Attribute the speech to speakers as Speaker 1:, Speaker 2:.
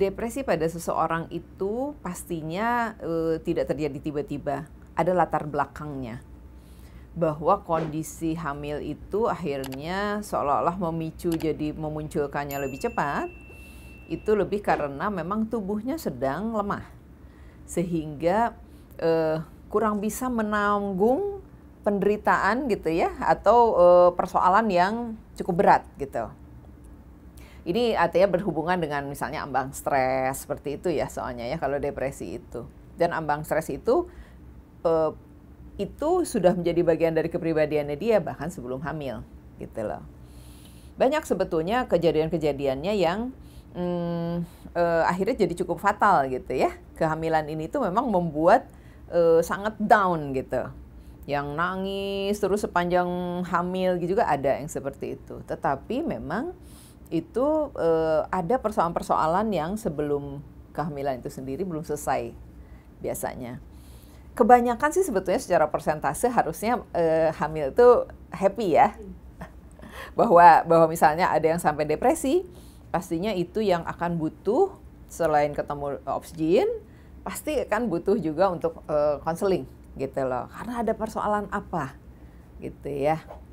Speaker 1: depresi pada seseorang itu pastinya uh, tidak terjadi tiba-tiba. Ada latar belakangnya bahwa kondisi hamil itu akhirnya seolah-olah memicu jadi memunculkannya lebih cepat itu lebih karena memang tubuhnya sedang lemah sehingga eh, kurang bisa menanggung penderitaan gitu ya atau eh, persoalan yang cukup berat gitu. Ini artinya berhubungan dengan misalnya ambang stres seperti itu ya soalnya ya kalau depresi itu. Dan ambang stres itu eh, itu sudah menjadi bagian dari kepribadiannya dia bahkan sebelum hamil gitu loh. Banyak sebetulnya kejadian-kejadiannya yang hmm, eh, akhirnya jadi cukup fatal gitu ya. Kehamilan ini tuh memang membuat eh, sangat down gitu yang nangis terus sepanjang hamil juga ada yang seperti itu. Tetapi memang itu uh, ada persoalan-persoalan yang sebelum kehamilan itu sendiri belum selesai biasanya. Kebanyakan sih sebetulnya secara persentase harusnya uh, hamil itu happy ya. bahwa bahwa misalnya ada yang sampai depresi, pastinya itu yang akan butuh selain ketemu oksigen, pasti akan butuh juga untuk konseling eh, uh, gitu loh. Karena ada persoalan apa gitu ya.